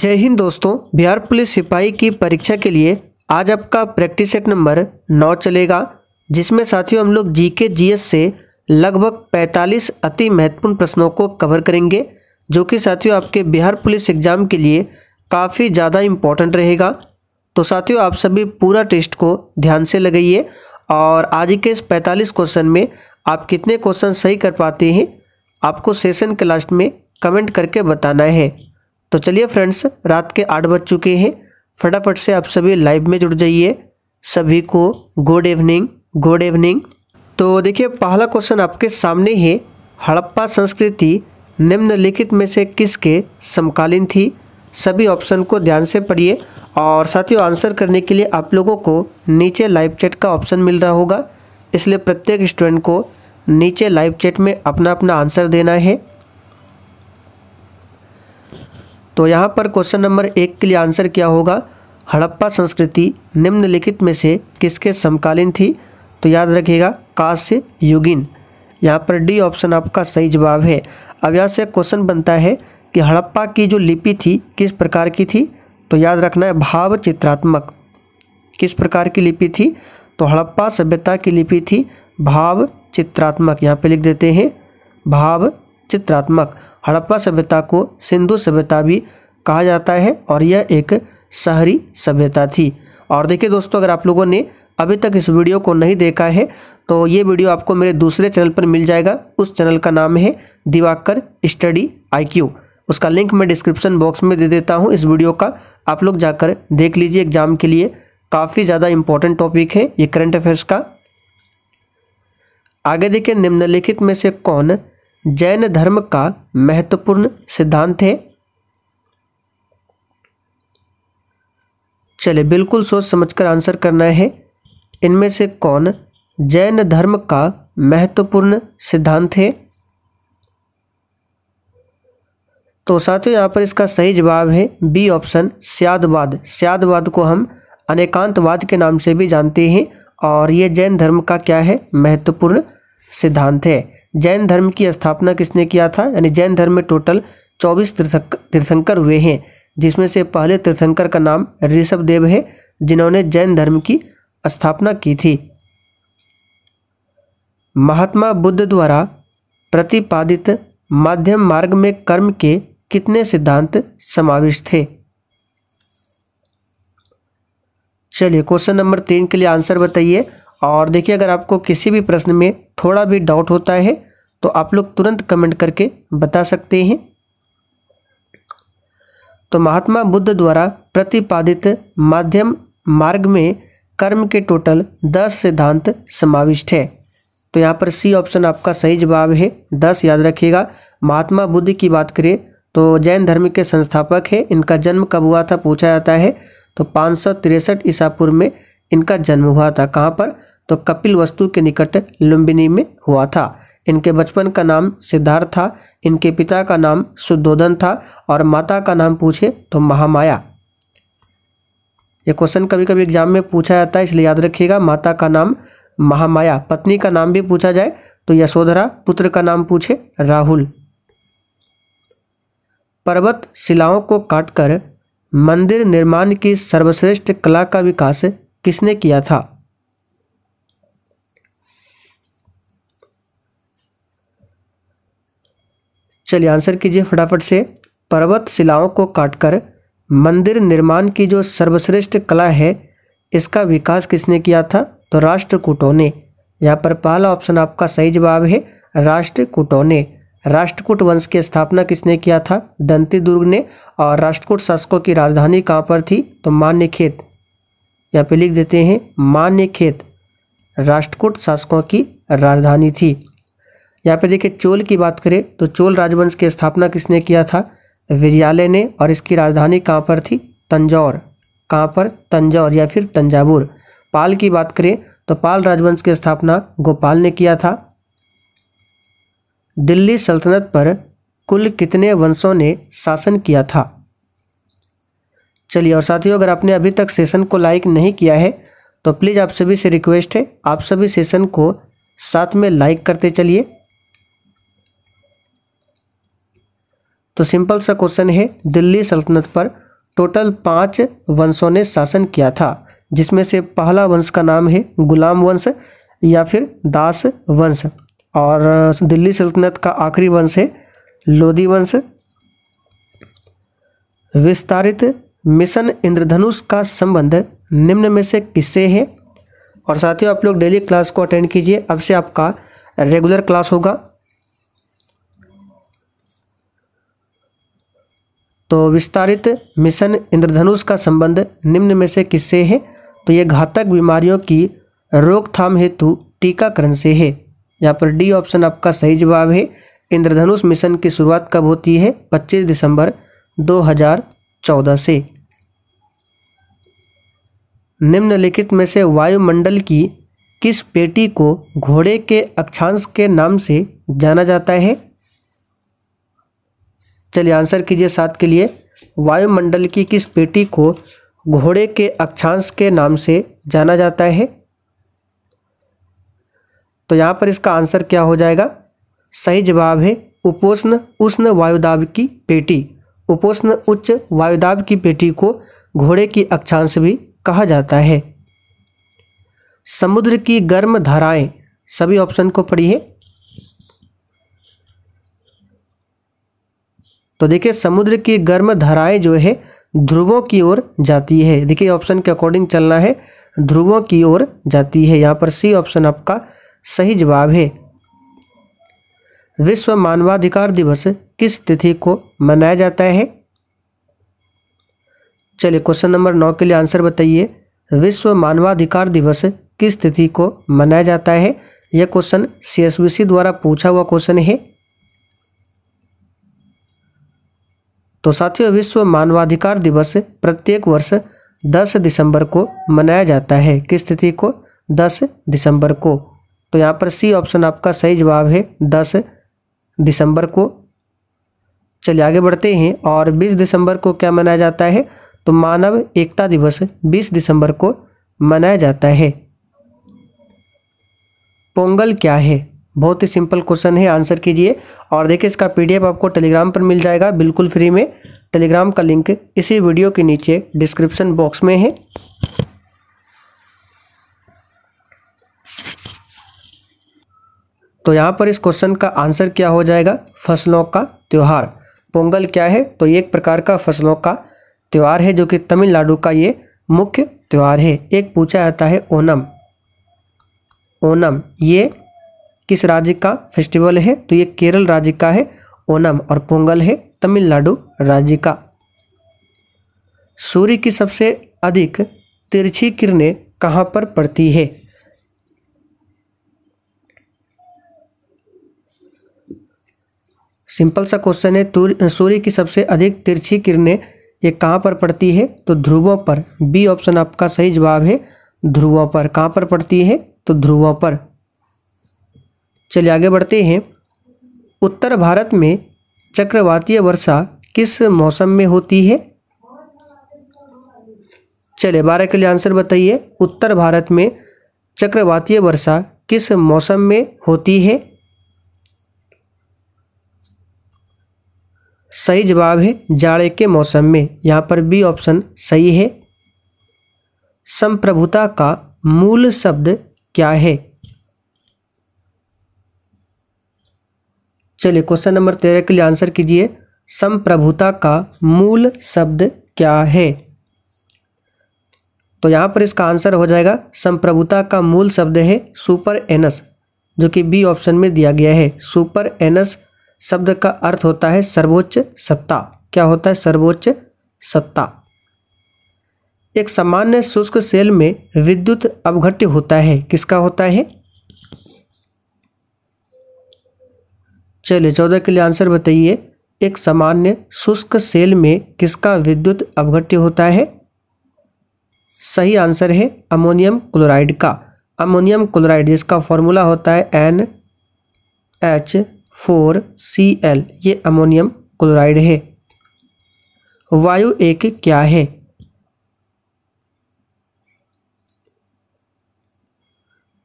जय हिंद दोस्तों बिहार पुलिस सिपाही की परीक्षा के लिए आज आपका प्रैक्टिस सेट नंबर नौ चलेगा जिसमें साथियों हम लोग जी के जी एस से लगभग 45 अति महत्वपूर्ण प्रश्नों को कवर करेंगे जो कि साथियों आपके बिहार पुलिस एग्जाम के लिए काफ़ी ज़्यादा इम्पोर्टेंट रहेगा तो साथियों आप सभी पूरा टेस्ट को ध्यान से लगाइए और आज के इस पैंतालीस क्वेश्चन में आप कितने क्वेश्चन सही कर पाते हैं आपको सेशन के लास्ट में कमेंट करके बताना है तो चलिए फ्रेंड्स रात के आठ बज चुके हैं फटाफट से आप सभी लाइव में जुड़ जाइए सभी को गुड इवनिंग गुड इवनिंग तो देखिए पहला क्वेश्चन आपके सामने है हड़प्पा संस्कृति निम्नलिखित में से किसके समकालीन थी सभी ऑप्शन को ध्यान से पढ़िए और साथियों आंसर करने के लिए आप लोगों को नीचे लाइव चैट का ऑप्शन मिल रहा होगा इसलिए प्रत्येक स्टूडेंट को नीचे लाइव चैट में अपना अपना आंसर देना है तो यहाँ पर क्वेश्चन नंबर एक के लिए आंसर क्या होगा हड़प्पा संस्कृति निम्नलिखित में से किसके समकालीन थी तो याद रखिएगा कांस्य युगिन यहाँ पर डी ऑप्शन आपका सही जवाब है अब यहाँ से क्वेश्चन बनता है कि हड़प्पा की जो लिपि थी किस प्रकार की थी तो याद रखना है भाव चित्रात्मक किस प्रकार की लिपि थी तो हड़प्पा सभ्यता की लिपि थी भाव चित्रात्मक यहाँ पे लिख देते हैं भाव चित्रात्मक हड़प्पा सभ्यता को सिंधु सभ्यता भी कहा जाता है और यह एक शहरी सभ्यता थी और देखिए दोस्तों अगर आप लोगों ने अभी तक इस वीडियो को नहीं देखा है तो ये वीडियो आपको मेरे दूसरे चैनल पर मिल जाएगा उस चैनल का नाम है दिवाकर स्टडी आईक्यू उसका लिंक मैं डिस्क्रिप्शन बॉक्स में दे देता हूँ इस वीडियो का आप लोग जाकर देख लीजिए एग्जाम के लिए काफ़ी ज़्यादा इंपॉर्टेंट टॉपिक है ये करंट अफेयर्स का आगे देखिए निम्नलिखित में से कौन जैन धर्म का महत्वपूर्ण सिद्धांत है चले बिल्कुल सोच समझकर आंसर करना है इनमें से कौन जैन धर्म का महत्वपूर्ण सिद्धांत है तो साथियों यहाँ पर इसका सही जवाब है बी ऑप्शन स्यादवाद स्यादवाद को हम अनेकांतवाद के नाम से भी जानते हैं और ये जैन धर्म का क्या है महत्वपूर्ण सिद्धांत है जैन धर्म की स्थापना किसने किया था यानी जैन धर्म में टोटल चौबीस तीर्थंकर हुए हैं जिसमें से पहले तीर्थंकर का नाम ऋषभ देव है जिन्होंने जैन धर्म की स्थापना की थी महात्मा बुद्ध द्वारा प्रतिपादित माध्यम मार्ग में कर्म के कितने सिद्धांत समाविष्ट थे चलिए क्वेश्चन नंबर तीन के लिए आंसर बताइए और देखिए अगर आपको किसी भी प्रश्न में थोड़ा भी डाउट होता है तो आप लोग तुरंत कमेंट करके बता सकते हैं तो महात्मा बुद्ध द्वारा प्रतिपादित माध्यम मार्ग में कर्म के टोटल दस सिद्धांत समाविष्ट है तो यहाँ पर सी ऑप्शन आपका सही जवाब है दस याद रखिएगा महात्मा बुद्ध की बात करें तो जैन धर्म के संस्थापक है इनका जन्म कब हुआ था पूछा जाता है तो पाँच सौ तिरसठ ईसापुर में इनका जन्म हुआ था कहाँ पर तो कपिल वस्तु के निकट लुम्बिनी में हुआ था इनके बचपन का नाम सिद्धार्थ था इनके पिता का नाम शुद्धोधन था और माता का नाम पूछे तो महामाया ये क्वेश्चन कभी कभी एग्जाम में पूछा जाता है इसलिए याद रखिएगा माता का नाम महामाया पत्नी का नाम भी पूछा जाए तो यशोधरा पुत्र का नाम पूछे राहुल पर्वत शिलाओं को काटकर मंदिर निर्माण की सर्वश्रेष्ठ कला का विकास किसने किया था चलिए आंसर कीजिए फटाफट से पर्वत शिलाओं को काटकर मंदिर निर्माण की जो सर्वश्रेष्ठ कला है इसका विकास किसने किया था तो राष्ट्रकूटों ने यहाँ पर पहला ऑप्शन आपका सही जवाब है राष्ट्रकूटों ने राष्ट्रकूट वंश की स्थापना किसने किया था दंती दुर्ग ने और राष्ट्रकूट शासकों की राजधानी कहाँ पर थी तो खेत यहाँ पे लिख देते हैं मान्य खेत राष्ट्रकूट शासकों की राजधानी थी यहाँ पे देखिए चोल की बात करें तो चोल राजवंश की स्थापना किसने किया था विजयालय ने और इसकी राजधानी कहाँ पर थी तंजौर कहाँ पर तंजौर या फिर तंजावुर पाल की बात करें तो पाल राजवंश की स्थापना गोपाल ने किया था दिल्ली सल्तनत पर कुल कितने वंशों ने शासन किया था चलिए और साथियों अगर आपने अभी तक सेशन को लाइक नहीं किया है तो प्लीज़ आप सभी से रिक्वेस्ट है आप सभी सेशन को साथ में लाइक करते चलिए तो सिंपल सा क्वेश्चन है दिल्ली सल्तनत पर टोटल पाँच वंशों ने शासन किया था जिसमें से पहला वंश का नाम है गुलाम वंश या फिर दास वंश और दिल्ली सल्तनत का आखिरी वंश है लोधी वंश विस्तारित मिशन इंद्रधनुष का संबंध निम्न में से किससे है और साथियों आप लोग डेली क्लास को अटेंड कीजिए अब से आपका रेगुलर क्लास होगा तो विस्तारित मिशन इंद्रधनुष का संबंध निम्न में से किससे है तो ये घातक बीमारियों की रोकथाम हेतु टीकाकरण से है यहाँ पर डी ऑप्शन आपका सही जवाब है इंद्रधनुष मिशन की शुरुआत कब होती है 25 दिसंबर चौदह से निम्नलिखित में से वायुमंडल की किस पेटी को घोड़े के अक्षांश के नाम से जाना जाता है चलिए आंसर कीजिए सात के लिए वायुमंडल की किस पेटी को घोड़े के अक्षांश के नाम से जाना जाता है तो यहाँ पर इसका आंसर क्या हो जाएगा सही जवाब है उपोष्ण उष्ण वायुदाब की पेटी उपोष्ण उच्च वायुदाब की पेटी को घोड़े की अक्षांश भी कहा जाता है समुद्र की गर्म धाराएं सभी ऑप्शन को पढ़िए तो देखिए समुद्र की गर्म धाराएं जो है ध्रुवों की ओर जाती है देखिए ऑप्शन के अकॉर्डिंग चलना है ध्रुवों की ओर जाती है यहाँ पर सी ऑप्शन आपका सही जवाब है विश्व मानवाधिकार दिवस किस तिथि को मनाया जाता है चलिए क्वेश्चन नंबर नौ के लिए आंसर बताइए विश्व मानवाधिकार दिवस किस तिथि को मनाया जाता है यह क्वेश्चन सीएसबीसी द्वारा पूछा हुआ क्वेश्चन है तो साथियों विश्व मानवाधिकार दिवस प्रत्येक वर्ष 10 दिसंबर को मनाया जाता है किस तिथि को 10 दिसंबर को तो यहाँ पर सी ऑप्शन आपका सही जवाब है दस दिसंबर को चलिए आगे बढ़ते हैं और 20 दिसंबर को क्या मनाया जाता है तो मानव एकता दिवस 20 दिसंबर को मनाया जाता है पोंगल क्या है बहुत ही सिंपल क्वेश्चन है आंसर कीजिए और देखिए इसका पीडीएफ आपको टेलीग्राम पर मिल जाएगा बिल्कुल फ्री में टेलीग्राम का लिंक इसी वीडियो के नीचे डिस्क्रिप्शन बॉक्स में है तो यहाँ पर इस क्वेश्चन का आंसर क्या हो जाएगा फसलों का त्यौहार पोंगल क्या है तो ये एक प्रकार का फसलों का त्यौहार है जो कि तमिलनाडु का ये मुख्य त्यौहार है एक पूछा जाता है ओनम ओनम ये किस राज्य का फेस्टिवल है तो ये केरल राज्य का है ओनम और पोंगल है तमिलनाडु राज्य का सूर्य की सबसे अधिक तिरछी किरणें कहाँ पर पड़ती है सिंपल सा क्वेश्चन है सूर्य की सबसे अधिक तिरछी किरणें ये कहाँ पर पड़ती है तो ध्रुवों पर बी ऑप्शन आपका सही जवाब है ध्रुवों पर कहाँ पर पड़ती है तो ध्रुवों पर चलिए आगे बढ़ते हैं उत्तर भारत में चक्रवातीय वर्षा किस मौसम में होती है चलिए बारह के लिए आंसर बताइए उत्तर भारत में चक्रवातीय वर्षा किस मौसम में होती है सही जवाब है जाड़े के मौसम में यहाँ पर बी ऑप्शन सही है संप्रभुता का मूल शब्द क्या है चलिए क्वेश्चन नंबर तेरह के लिए आंसर कीजिए संप्रभुता का मूल शब्द क्या है तो यहाँ पर इसका आंसर हो जाएगा संप्रभुता का मूल शब्द है सुपर एनस जो कि बी ऑप्शन में दिया गया है सुपर एनस शब्द का अर्थ होता है सर्वोच्च सत्ता क्या होता है सर्वोच्च सत्ता एक सामान्य शुष्क सेल में विद्युत अवघट्य होता है किसका होता है चलिए चौदह के लिए आंसर बताइए एक सामान्य शुष्क सेल में किसका विद्युत अवघट्य होता है सही आंसर है अमोनियम क्लोराइड का अमोनियम क्लोराइड जिसका फॉर्मूला होता है N H four C L ये अमोनियम क्लोराइड है वायु एक क्या है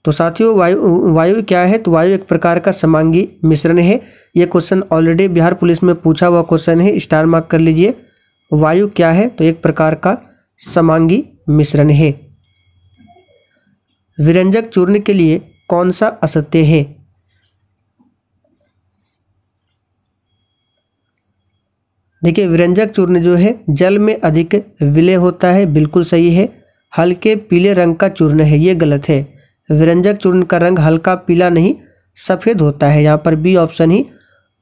तो साथियों वायु वायु क्या है तो वायु एक प्रकार का समांगी मिश्रण है ये क्वेश्चन ऑलरेडी बिहार पुलिस में पूछा हुआ क्वेश्चन है स्टार मार्क कर लीजिए वायु क्या है तो एक प्रकार का समांगी मिश्रण है विरंजक चूर्ण के लिए कौन सा असत्य है देखिए व्यंजक चूर्ण जो है जल में अधिक विलय होता है बिल्कुल सही है हल्के पीले रंग का चूर्ण है ये गलत है विरंजक चूर्ण का रंग हल्का पीला नहीं सफ़ेद होता है यहाँ पर बी ऑप्शन ही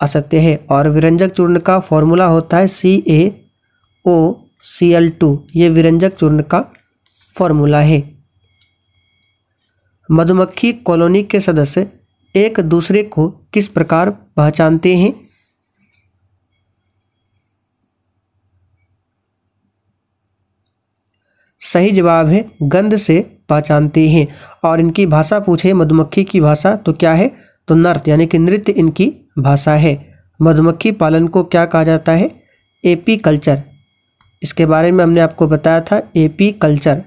असत्य है और विरंजक चूर्ण का फॉर्मूला होता है सी ए ओ सी एल टू ये विरंजक चूर्ण का फॉर्मूला है मधुमक्खी कॉलोनी के सदस्य एक दूसरे को किस प्रकार पहचानते हैं सही जवाब है गंध से पहचानती हैं और इनकी भाषा पूछे मधुमक्खी की भाषा तो क्या है तो नर्त यानी कि नृत्य इनकी भाषा है मधुमक्खी पालन को क्या कहा जाता है एपी कल्चर इसके बारे में हमने आपको बताया था एपी कल्चर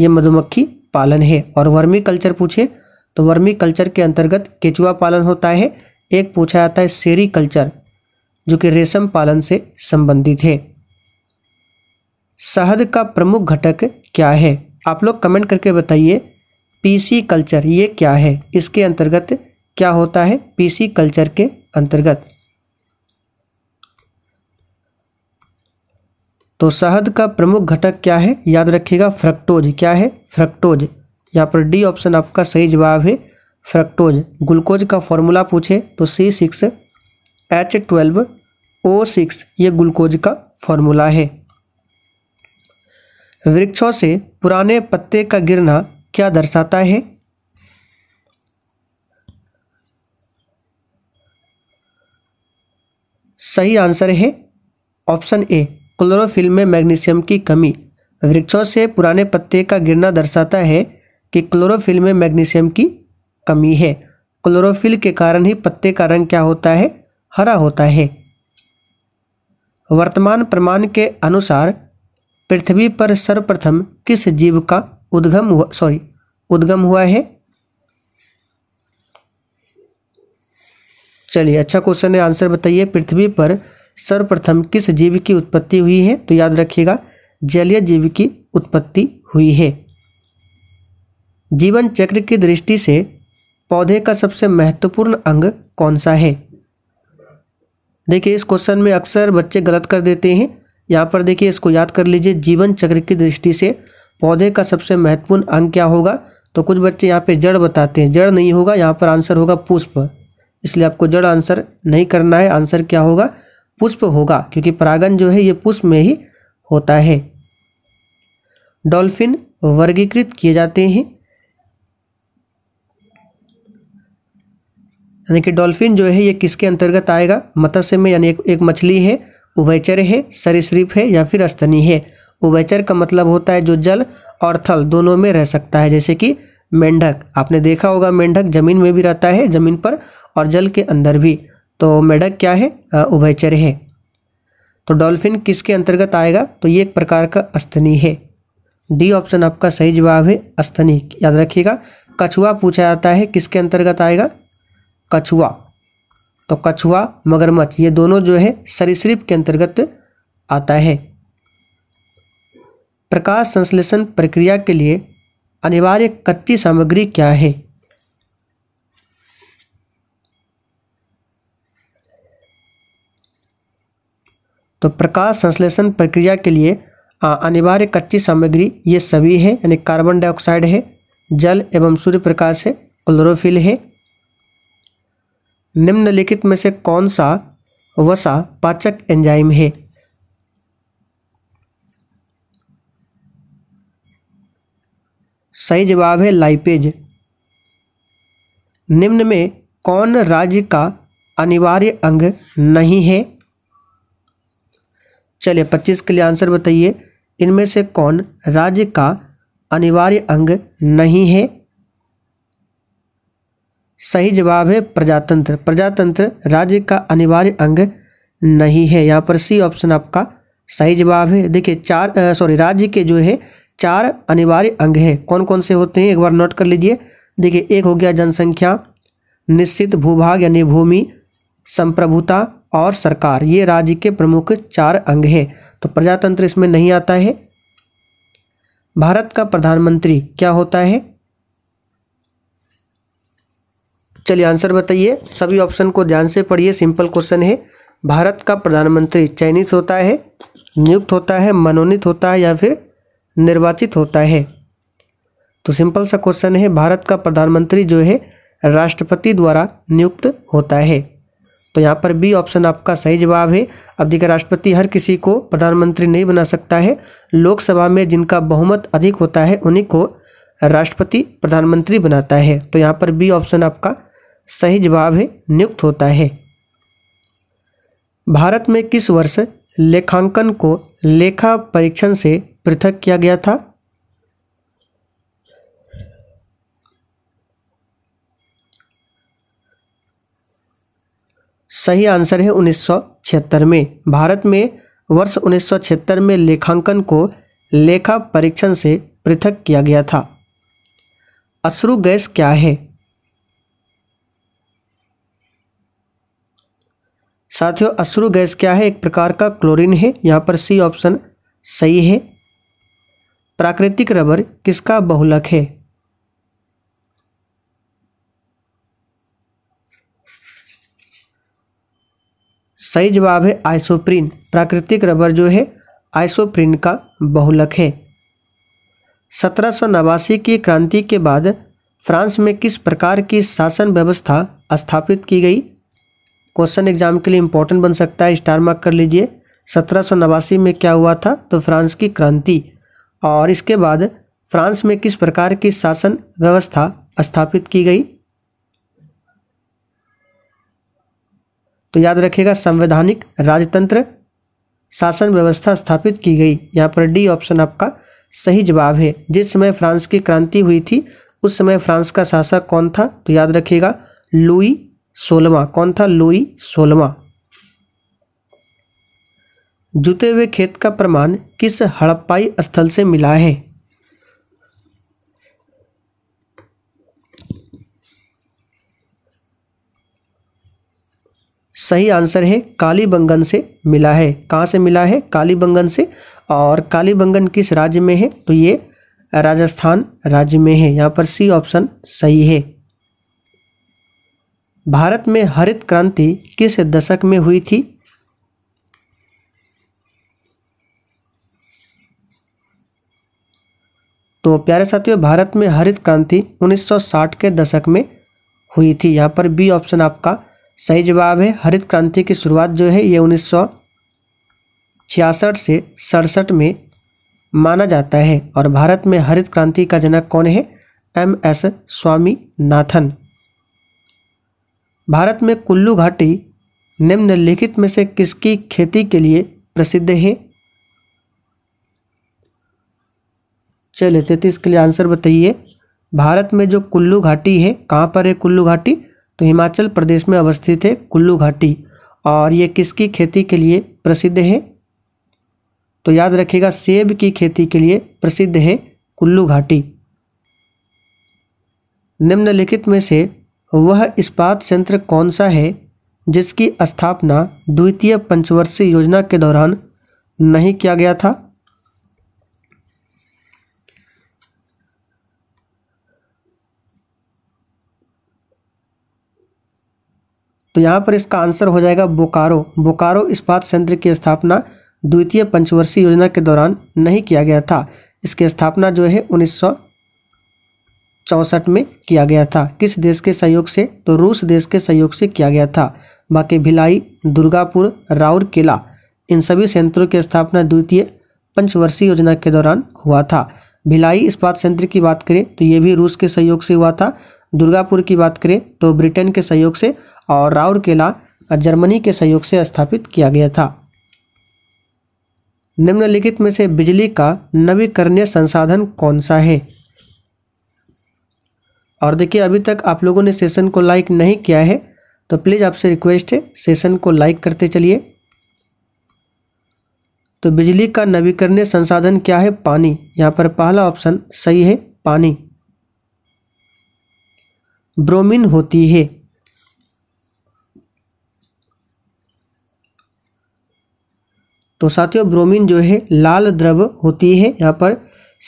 ये मधुमक्खी पालन है और वर्मी कल्चर पूछे तो वर्मी कल्चर के अंतर्गत केचुआ पालन होता है एक पूछा जाता है सेरी कल्चर जो कि रेशम पालन से संबंधित है शहद का प्रमुख घटक क्या है आप लोग कमेंट करके बताइए पीसी कल्चर ये क्या है इसके अंतर्गत क्या होता है पीसी कल्चर के अंतर्गत तो शहद का प्रमुख घटक क्या है याद रखिएगा फ्रक्टोज क्या है फ्रक्टोज यहाँ पर डी ऑप्शन आपका सही जवाब है फ्रक्टोज ग्लूकोज का फॉर्मूला पूछे तो C six H twelve O six ये ग्लूकोज का फॉर्मूला है वृक्षों से पुराने पत्ते का गिरना क्या दर्शाता है सही आंसर है ऑप्शन ए क्लोरोफिल में मैग्नीशियम की कमी वृक्षों से पुराने पत्ते का गिरना दर्शाता है कि क्लोरोफिल में मैग्नीशियम की कमी है क्लोरोफिल के कारण ही पत्ते का रंग क्या होता है हरा होता है वर्तमान प्रमाण के अनुसार पृथ्वी पर सर्वप्रथम किस जीव का उद्गम हुआ सॉरी उद्गम हुआ है चलिए अच्छा क्वेश्चन है आंसर बताइए पृथ्वी पर सर्वप्रथम किस जीव की उत्पत्ति हुई है तो याद रखिएगा जलीय जीव की उत्पत्ति हुई है जीवन चक्र की दृष्टि से पौधे का सबसे महत्वपूर्ण अंग कौन सा है देखिए इस क्वेश्चन में अक्सर बच्चे गलत कर देते हैं यहाँ पर देखिए इसको याद कर लीजिए जीवन चक्र की दृष्टि से पौधे का सबसे महत्वपूर्ण अंग क्या होगा तो कुछ बच्चे यहाँ पे जड़ बताते हैं जड़ नहीं होगा यहाँ पर आंसर होगा पुष्प इसलिए आपको जड़ आंसर नहीं करना है आंसर क्या होगा पुष्प होगा क्योंकि परागन जो है ये पुष्प में ही होता है डॉल्फिन वर्गीकृत किए जाते हैं यानी कि डॉल्फिन जो है ये किसके अंतर्गत आएगा मत्स्य में यानी एक, एक मछली है उभयचर है सरीसृप है या फिर स्तनी है उभयचर का मतलब होता है जो जल और थल दोनों में रह सकता है जैसे कि मेंढक आपने देखा होगा मेंढक जमीन में भी रहता है जमीन पर और जल के अंदर भी तो मेंढक क्या है उभयचर है तो डॉल्फिन किसके अंतर्गत आएगा तो ये एक प्रकार का अस्तनी है डी ऑप्शन आपका सही जवाब है अस्तनी याद रखिएगा कछुआ पूछा जाता है किसके अंतर्गत आएगा कछुआ तो कछुआ मगरमच्छ ये दोनों जो है सरीसृप के अंतर्गत आता है प्रकाश संश्लेषण प्रक्रिया के लिए अनिवार्य कच्ची सामग्री क्या है तो प्रकाश संश्लेषण प्रक्रिया के लिए अनिवार्य कच्ची सामग्री ये सभी है यानी कार्बन डाइऑक्साइड है जल एवं सूर्य प्रकाश है क्लोरोफिल है निम्नलिखित में से कौन सा वसा पाचक एंजाइम है सही जवाब है लाइपेज निम्न में कौन राज्य का अनिवार्य अंग नहीं है चलिए पच्चीस के लिए आंसर बताइए इनमें से कौन राज्य का अनिवार्य अंग नहीं है सही जवाब है प्रजातंत्र प्रजातंत्र राज्य का अनिवार्य अंग नहीं है यहाँ पर सी ऑप्शन आपका सही जवाब है देखिए चार सॉरी राज्य के जो है चार अनिवार्य अंग है कौन कौन से होते हैं एक बार नोट कर लीजिए देखिए एक हो गया जनसंख्या निश्चित भूभाग यानी भूमि संप्रभुता और सरकार ये राज्य के प्रमुख चार अंग है तो प्रजातंत्र इसमें नहीं आता है भारत का प्रधानमंत्री क्या होता है चलिए आंसर बताइए सभी ऑप्शन को ध्यान से पढ़िए सिंपल क्वेश्चन है भारत का प्रधानमंत्री चयनित होता है नियुक्त होता है मनोनीत होता है या फिर निर्वाचित होता है तो सिंपल सा क्वेश्चन है भारत का प्रधानमंत्री जो है राष्ट्रपति द्वारा नियुक्त होता है तो यहाँ पर बी ऑप्शन आपका सही जवाब है अब देखिए राष्ट्रपति हर किसी को प्रधानमंत्री नहीं बना सकता है लोकसभा में जिनका बहुमत अधिक होता है उन्हीं को राष्ट्रपति प्रधानमंत्री बनाता है तो यहाँ पर बी ऑप्शन आपका सही जवाब है नियुक्त होता है भारत में किस वर्ष लेखांकन को लेखा परीक्षण से पृथक किया गया था सही आंसर है उन्नीस में भारत में वर्ष उन्नीस में लेखांकन को लेखा परीक्षण से पृथक किया गया था अश्रु गैस क्या है साथियों अश्रु गैस क्या है एक प्रकार का क्लोरीन है यहाँ पर सी ऑप्शन सही है प्राकृतिक रबर किसका बहुलक है सही जवाब है आइसोप्रिन प्राकृतिक रबर जो है आइसोप्रिन का बहुलक है सत्रह सौ नवासी की क्रांति के बाद फ्रांस में किस प्रकार की शासन व्यवस्था स्थापित की गई क्वेश्चन एग्जाम के लिए इंपॉर्टेंट बन सकता है स्टार मार्क कर लीजिए सत्रह में क्या हुआ था तो फ्रांस की क्रांति और इसके बाद फ्रांस में किस प्रकार की शासन व्यवस्था स्थापित की गई तो याद रखिएगा संवैधानिक राजतंत्र शासन व्यवस्था स्थापित की गई यहाँ पर डी ऑप्शन आपका सही जवाब है जिस समय फ्रांस की क्रांति हुई थी उस समय फ्रांस का शासक कौन था तो याद रखिएगा लुई सोलवा कौन था लुई सोलवा जुते हुए खेत का प्रमाण किस हड़प्पाई स्थल से मिला है सही आंसर है कालीबंगन से मिला है कहाँ से मिला है कालीबंगन से और कालीबंगन किस राज्य में है तो ये राजस्थान राज्य में है यहाँ पर सी ऑप्शन सही है भारत में हरित क्रांति किस दशक में हुई थी तो प्यारे साथियों भारत में हरित क्रांति 1960 के दशक में हुई थी यहाँ पर बी ऑप्शन आपका सही जवाब है हरित क्रांति की शुरुआत जो है ये उन्नीस से सड़सठ में माना जाता है और भारत में हरित क्रांति का जनक कौन है एम एस स्वामीनाथन भारत में कुल्लू घाटी निम्नलिखित में से किसकी खेती के लिए प्रसिद्ध है चलिए तैतीस के लिए आंसर बताइए भारत में जो कुल्लू घाटी है कहाँ पर है कुल्लू घाटी तो हिमाचल प्रदेश में अवस्थित है कुल्लू घाटी और ये किसकी खेती के लिए प्रसिद्ध है तो याद रखिएगा सेब की खेती के लिए प्रसिद्ध है कुल्लू घाटी निम्नलिखित में से वह इस्पात संयंत्र कौन सा है जिसकी स्थापना द्वितीय पंचवर्षीय योजना के दौरान नहीं किया गया था तो यहां पर इसका आंसर हो जाएगा बोकारो बोकारो इस्पात संयंत्र की स्थापना द्वितीय पंचवर्षीय योजना के दौरान नहीं किया गया था इसकी स्थापना जो है उन्नीस चौंसठ में किया गया था किस देश के सहयोग से तो रूस देश के सहयोग से किया गया था बाकी भिलाई दुर्गापुर राउरकेला इन सभी संयंत्रों की स्थापना द्वितीय पंचवर्षीय योजना के दौरान हुआ था भिलाई इस्पात संयंत्र की बात करें तो ये भी रूस के सहयोग से हुआ था दुर्गापुर की बात करें तो ब्रिटेन के सहयोग से और राउरकेला जर्मनी के सहयोग से स्थापित किया गया था निम्नलिखित में से बिजली का नवीकरणीय संसाधन कौन सा है और देखिए अभी तक आप लोगों ने सेशन को लाइक नहीं किया है तो प्लीज़ आपसे रिक्वेस्ट है सेशन को लाइक करते चलिए तो बिजली का नवीकरणीय संसाधन क्या है पानी यहाँ पर पहला ऑप्शन सही है पानी ब्रोमीन होती है तो साथियों ब्रोमीन जो है लाल द्रव होती है यहाँ पर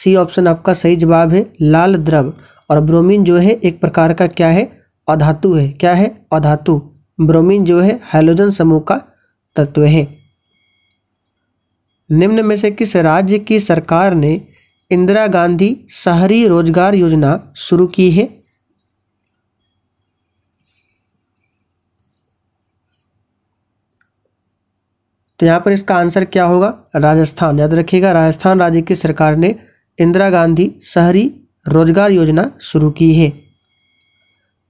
सी ऑप्शन आपका सही जवाब है लाल द्रव और ब्रोमीन जो है एक प्रकार का क्या है अधातु है क्या है अधातु ब्रोमीन जो है हाइलोजन समूह का तत्व है निम्न में से किस राज्य की सरकार ने इंदिरा गांधी शहरी रोजगार योजना शुरू की है तो यहाँ पर इसका आंसर क्या होगा राजस्थान याद रखिएगा राजस्थान राज्य की सरकार ने इंदिरा गांधी शहरी रोजगार योजना शुरू की है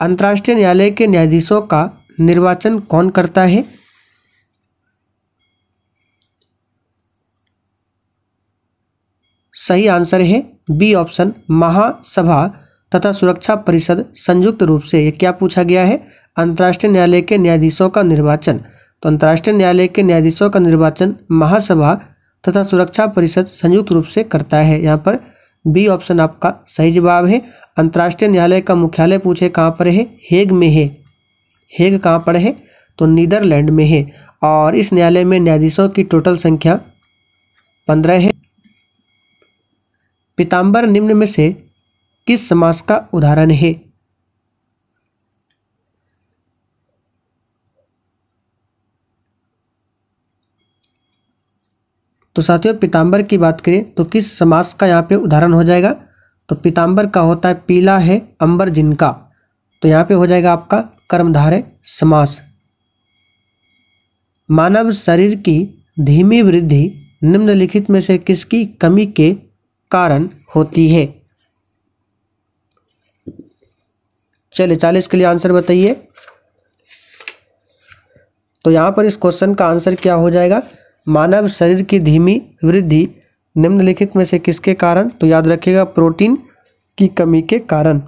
अंतर्राष्ट्रीय न्यायालय के न्यायाधीशों का निर्वाचन कौन करता है सही आंसर है बी ऑप्शन महासभा तथा सुरक्षा परिषद संयुक्त रूप से यह क्या पूछा गया है अंतर्राष्ट्रीय न्यायालय के न्यायाधीशों का निर्वाचन तो अंतर्राष्ट्रीय न्यायालय के न्यायाधीशों का निर्वाचन महासभा तथा सुरक्षा परिषद संयुक्त रूप से करता है यहाँ पर बी ऑप्शन आपका सही जवाब है अंतर्राष्ट्रीय न्यायालय का मुख्यालय पूछे कहाँ पर है हेग में है हेग कहाँ पर है तो नीदरलैंड में है और इस न्यायालय में न्यायाधीशों की टोटल संख्या पंद्रह है पीताम्बर निम्न में से किस समास का उदाहरण है तो साथियों पीताम्बर की बात करें तो किस समास का यहाँ पे उदाहरण हो जाएगा तो पीताम्बर का होता है पीला है अंबर जिनका तो यहाँ पे हो जाएगा आपका कर्मधारय समास मानव शरीर की धीमी वृद्धि निम्नलिखित में से किसकी कमी के कारण होती है चलिए चालीस के लिए आंसर बताइए तो यहाँ पर इस क्वेश्चन का आंसर क्या हो जाएगा मानव शरीर की धीमी वृद्धि निम्नलिखित में से किसके कारण तो याद रखिएगा प्रोटीन की कमी के कारण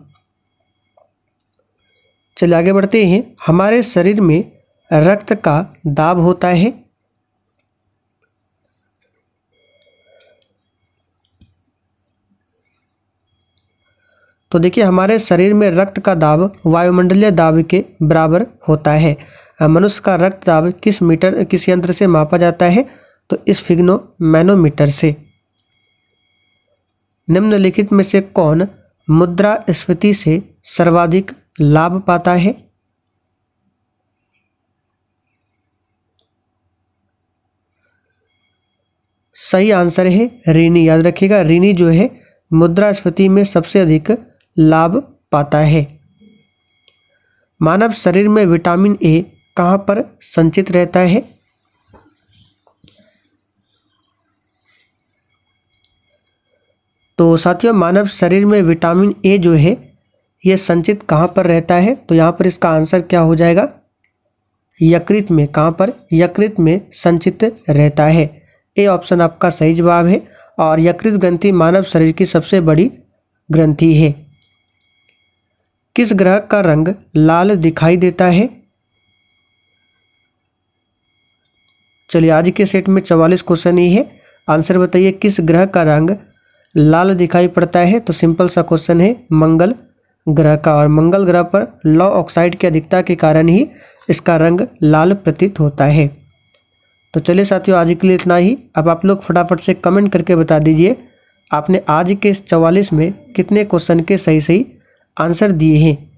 चलिए आगे बढ़ते हैं हमारे शरीर में रक्त का दाब होता है तो देखिए हमारे शरीर में रक्त का दाब वायुमंडलीय दाब के बराबर होता है मनुष्य का रक्त दाब किस मीटर किस यंत्र से मापा जाता है तो इस फिग्नो मैनोमीटर से निम्नलिखित में से कौन मुद्रा स्फीति से सर्वाधिक लाभ पाता है सही आंसर है ऋणी याद रखिएगा ऋणी जो है स्फीति में सबसे अधिक लाभ पाता है मानव शरीर में विटामिन ए कहाँ पर संचित रहता है तो साथियों मानव शरीर में विटामिन ए जो है यह संचित कहाँ पर रहता है तो यहाँ पर इसका आंसर क्या हो जाएगा यकृत में कहाँ पर यकृत में संचित रहता है ए ऑप्शन आपका सही जवाब है और यकृत ग्रंथि मानव शरीर की सबसे बड़ी ग्रंथि है किस ग्रह का रंग लाल दिखाई देता है चलिए आज के सेट में चवालीस क्वेश्चन ही है आंसर बताइए किस ग्रह का रंग लाल दिखाई पड़ता है तो सिंपल सा क्वेश्चन है मंगल ग्रह का और मंगल ग्रह पर लौ ऑक्साइड की अधिकता के कारण ही इसका रंग लाल प्रतीत होता है तो चलिए साथियों आज के लिए इतना ही अब आप लोग फटाफट से कमेंट करके बता दीजिए आपने आज के इस चवालीस में कितने क्वेश्चन के सही सही आंसर दिए हैं